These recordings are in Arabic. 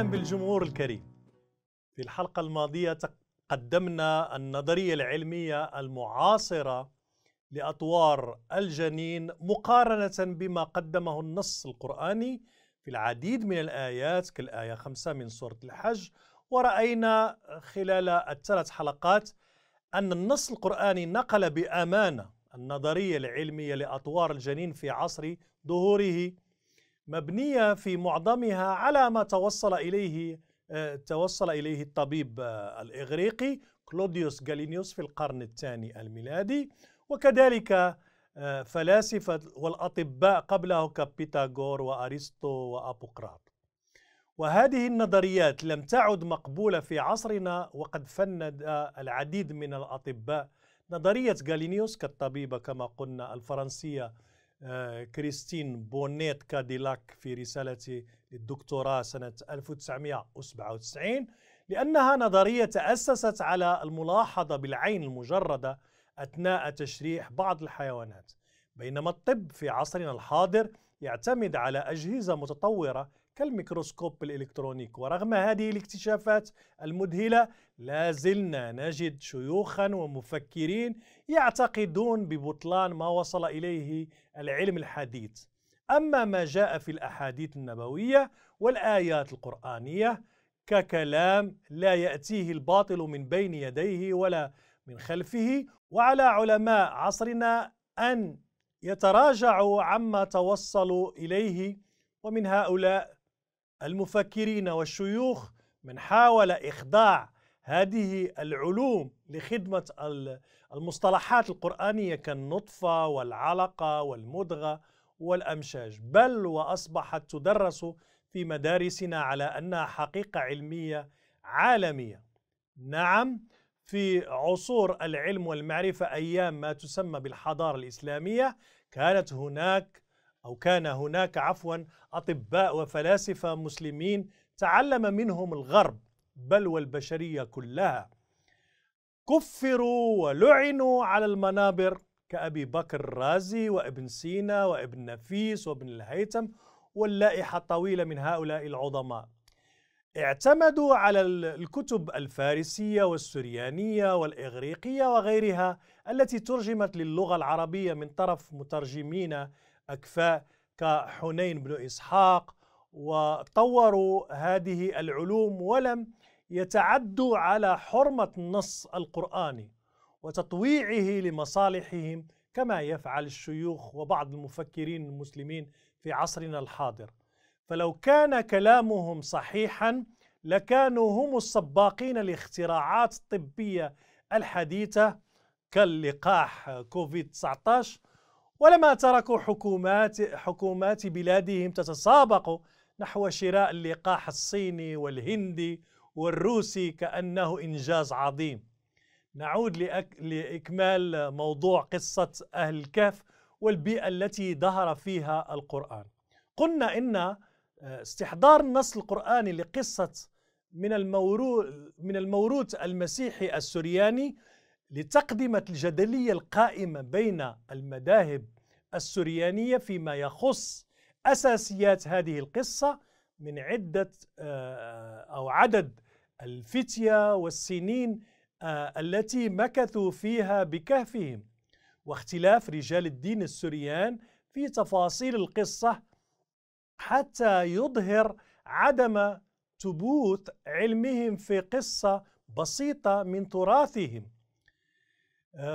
اهلا بالجمهور الكريم. في الحلقه الماضيه قدمنا النظريه العلميه المعاصره لاطوار الجنين مقارنه بما قدمه النص القراني في العديد من الايات كالايه خمسة من سوره الحج وراينا خلال الثلاث حلقات ان النص القراني نقل بامانه النظريه العلميه لاطوار الجنين في عصر ظهوره مبنية في معظمها على ما توصل إليه آه، توصل إليه الطبيب آه، الإغريقي كلوديوس جالينيوس في القرن الثاني الميلادي وكذلك آه، فلاسفة والأطباء قبله كبيتاغور وأرسطو وأبوقراط وهذه النظريات لم تعد مقبولة في عصرنا وقد فند العديد من الأطباء نظرية جالينيوس كالطبيبة كما قلنا الفرنسية آه، كريستين بونيت كاديلاك في رسالة للدكتوراه سنة 1997 لأنها نظرية تأسست على الملاحظة بالعين المجردة أثناء تشريح بعض الحيوانات بينما الطب في عصرنا الحاضر يعتمد على أجهزة متطورة كالميكروسكوب الإلكترونيك ورغم هذه الاكتشافات المذهلة لا زلنا نجد شيوخا ومفكرين يعتقدون ببطلان ما وصل إليه العلم الحديث أما ما جاء في الأحاديث النبوية والآيات القرآنية ككلام لا يأتيه الباطل من بين يديه ولا من خلفه وعلى علماء عصرنا أن يتراجعوا عما توصلوا إليه ومن هؤلاء المفكرين والشيوخ من حاول إخضاع هذه العلوم لخدمة المصطلحات القرآنية كالنطفة والعلقة والمدغة والأمشاج بل وأصبحت تدرس في مدارسنا على أنها حقيقة علمية عالمية نعم في عصور العلم والمعرفة أيام ما تسمى بالحضارة الإسلامية كانت هناك أو كان هناك عفوا أطباء وفلاسفة مسلمين تعلم منهم الغرب بل والبشرية كلها كفروا ولعنوا على المنابر كأبي بكر الرازي وابن سينا وابن نفيس وابن الهيثم واللائحة الطويلة من هؤلاء العظماء اعتمدوا على الكتب الفارسية والسريانية والإغريقية وغيرها التي ترجمت للغة العربية من طرف مترجمين أكفاء كحنين بن إسحاق وطوروا هذه العلوم ولم يتعدوا على حرمة النص القرآني وتطويعه لمصالحهم كما يفعل الشيوخ وبعض المفكرين المسلمين في عصرنا الحاضر فلو كان كلامهم صحيحا لكانوا هم السباقين لاختراعات الطبية الحديثة كاللقاح كوفيد 19 ولما تركوا حكومات حكومات بلادهم تتسابق نحو شراء اللقاح الصيني والهندي والروسي كأنه إنجاز عظيم نعود لأك... لإكمال موضوع قصة أهل الكهف والبيئة التي ظهر فيها القرآن قلنا إن آه، استحضار النص القرآني لقصة من الموروث من الموروث المسيحي السرياني لتقدمة الجدلية القائمة بين المذاهب السريانية فيما يخص أساسيات هذه القصة من عدة آه، أو عدد الفتية والسنين آه، التي مكثوا فيها بكهفهم واختلاف رجال الدين السريان في تفاصيل القصة حتى يظهر عدم ثبوت علمهم في قصة بسيطة من تراثهم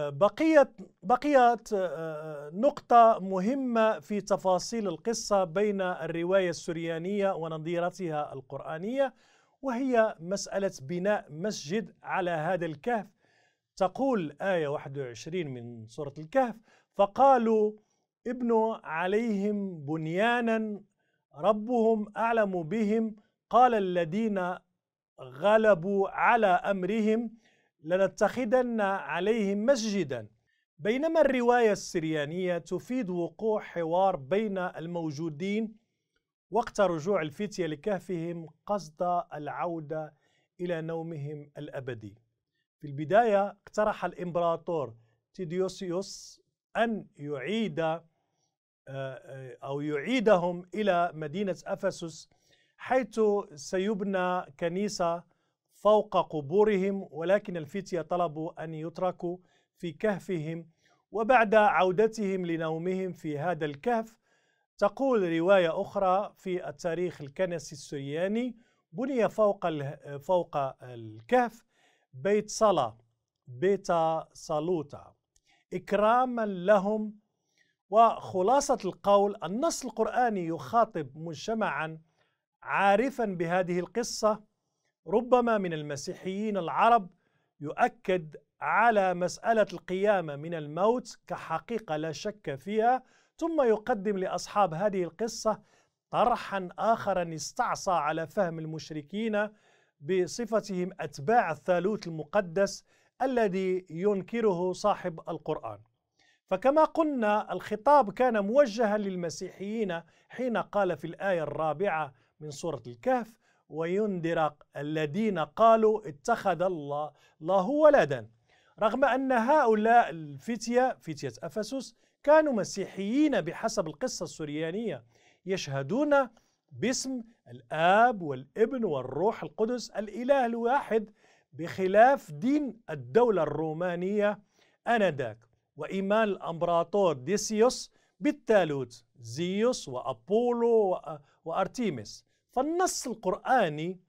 بقيت بقيت آه، آه، نقطة مهمة في تفاصيل القصة بين الرواية السريانية ونظيرتها القرآنية وهي مسألة بناء مسجد على هذا الكهف تقول آية 21 من سورة الكهف فقالوا ابنوا عليهم بنيانا ربهم أعلم بهم قال الذين غلبوا على أمرهم لنتخذن عليهم مسجدا بينما الرواية السريانية تفيد وقوع حوار بين الموجودين وقت رجوع الفتية لكهفهم قصد العودة إلى نومهم الأبدي في البداية اقترح الإمبراطور تيديوسيوس أن يعيد آه، آه، أو يعيدهم إلى مدينة أفسس حيث سيبنى كنيسة فوق قبورهم ولكن الفتية طلبوا أن يتركوا في كهفهم وبعد عودتهم لنومهم في هذا الكهف تقول رواية أخرى في التاريخ الكنسي السرياني بني فوق فوق الكهف بيت صلاة بيتا صالوتا إكراما لهم وخلاصة القول النص القرآني يخاطب مجتمعا عارفا بهذه القصة ربما من المسيحيين العرب يؤكد على مسألة القيامة من الموت كحقيقة لا شك فيها ثم يقدم لأصحاب هذه القصة طرحا آخر استعصى على فهم المشركين بصفتهم أتباع الثالوث المقدس الذي ينكره صاحب القرآن فكما قلنا الخطاب كان موجها للمسيحيين حين قال في الآية الرابعة من سورة الكهف وينذر الذين قالوا اتخذ الله الله ولدا رغم أن هؤلاء الفتية فتية أفسس كانوا مسيحيين بحسب القصة السريانية يشهدون باسم الآب والابن والروح القدس الإله الواحد بخلاف دين الدولة الرومانية آنذاك وإيمان الأمبراطور ديسيوس بالتالوت زيوس وأبولو وأرتيمس فالنص القرآني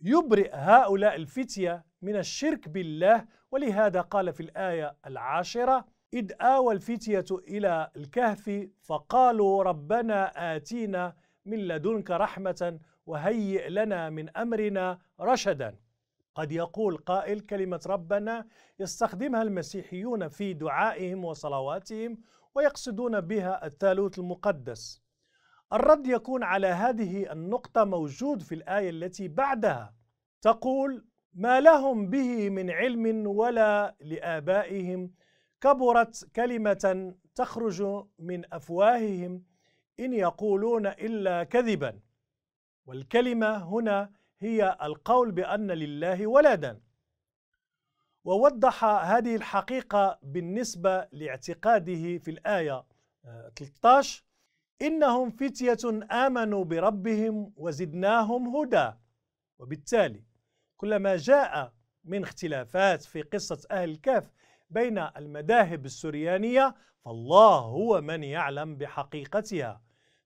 يبرئ هؤلاء الفتية من الشرك بالله ولهذا قال في الآية العاشرة إذ آوى الفتية إلى الكهف فقالوا ربنا آتينا من لدنك رحمة وهيئ لنا من أمرنا رشدا قد يقول قائل كلمة ربنا يستخدمها المسيحيون في دعائهم وصلواتهم ويقصدون بها الثالوث المقدس الرد يكون على هذه النقطة موجود في الآية التي بعدها تقول ما لهم به من علم ولا لآبائهم كبرت كلمة تخرج من أفواههم إن يقولون إلا كذبا والكلمة هنا هي القول بأن لله ولدا ووضح هذه الحقيقة بالنسبة لاعتقاده في الآية 13 آه، إنهم فتية آمنوا بربهم وزدناهم هدى وبالتالي كلما جاء من اختلافات في قصة أهل الكهف بين المذاهب السريانية فالله هو من يعلم بحقيقتها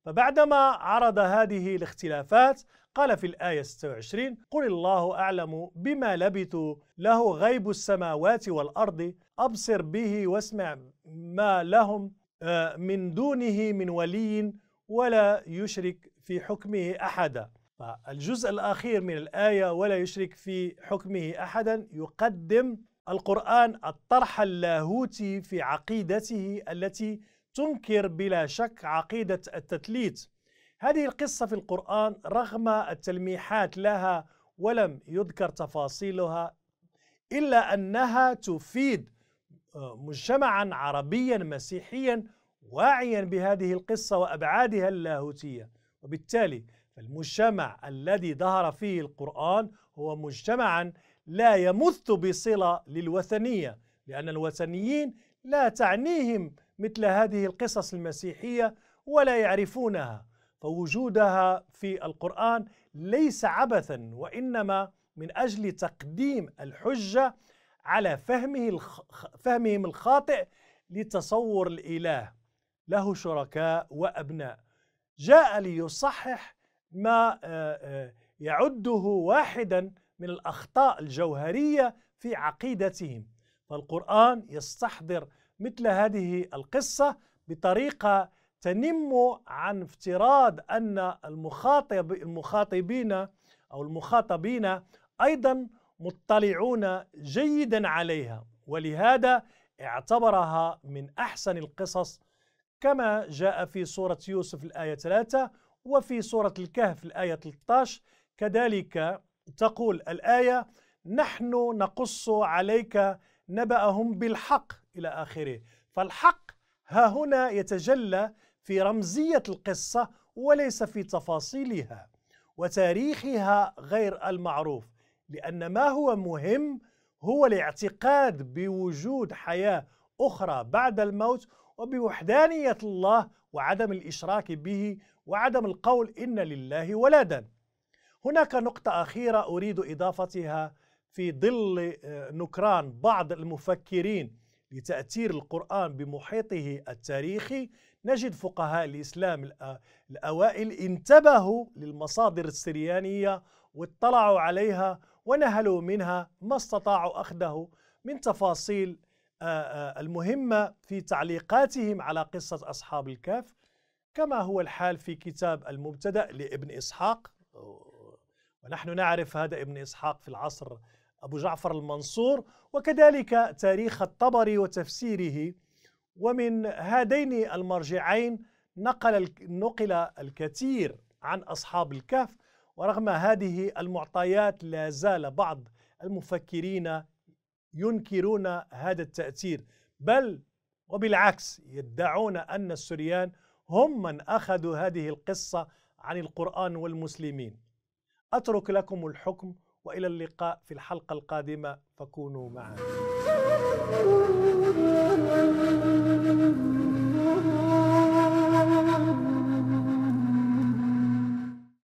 فبعدما عرض هذه الاختلافات قال في الآية 26 قل الله أعلم بما لبثوا له غيب السماوات والأرض أبصر به واسمع ما لهم آه، من دونه من ولي ولا يشرك في حكمه احدا فالجزء الاخير من الايه ولا يشرك في حكمه احدا يقدم القران الطرح اللاهوتي في عقيدته التي تنكر بلا شك عقيده التثليث هذه القصه في القران رغم التلميحات لها ولم يذكر تفاصيلها الا انها تفيد مجتمعا عربيا مسيحيا واعيا بهذه القصة وأبعادها اللاهوتية وبالتالي فالمجتمع الذي ظهر فيه القرآن هو مجتمعا لا يمث بصلة للوثنية لأن الوثنيين لا تعنيهم مثل هذه القصص المسيحية ولا يعرفونها فوجودها في القرآن ليس عبثا وإنما من أجل تقديم الحجة على فهمه الخ... فهمهم الخاطئ لتصور الإله له شركاء وأبناء جاء ليصحح ما آه، آه، يعده واحدا من الأخطاء الجوهرية في عقيدتهم فالقرآن يستحضر مثل هذه القصة بطريقة تنم عن افتراض أن المخاطب المخاطبين أو المخاطبين أيضا مطلعون جيدا عليها ولهذا اعتبرها من أحسن القصص كما جاء في سورة يوسف الآية 3 وفي سورة الكهف الآية 13 كذلك تقول الآية نحن نقص عليك نبأهم بالحق إلى آخره فالحق ها هنا يتجلى في رمزية القصة وليس في تفاصيلها وتاريخها غير المعروف لأن ما هو مهم هو الاعتقاد بوجود حياة أخرى بعد الموت وبوحدانية الله وعدم الإشراك به وعدم القول إن لله ولدا هناك نقطة أخيرة أريد إضافتها في ظل آه، نكران بعض المفكرين لتأثير القرآن بمحيطه التاريخي نجد فقهاء الإسلام آه، الأوائل انتبهوا للمصادر السريانية واطلعوا عليها ونهلوا منها ما استطاعوا أخذه من تفاصيل آه، آه، المهمة في تعليقاتهم على قصة أصحاب الكهف كما هو الحال في كتاب المبتدأ لابن إسحاق ونحن نعرف هذا ابن إسحاق في العصر أبو جعفر المنصور وكذلك تاريخ الطبري وتفسيره ومن هذين المرجعين نقل نقل الكثير عن أصحاب الكهف ورغم هذه المعطيات لا زال بعض المفكرين ينكرون هذا التأثير بل وبالعكس يدعون أن السريان هم من أخذوا هذه القصة عن القرآن والمسلمين أترك لكم الحكم وإلى اللقاء في الحلقة القادمة فكونوا معنا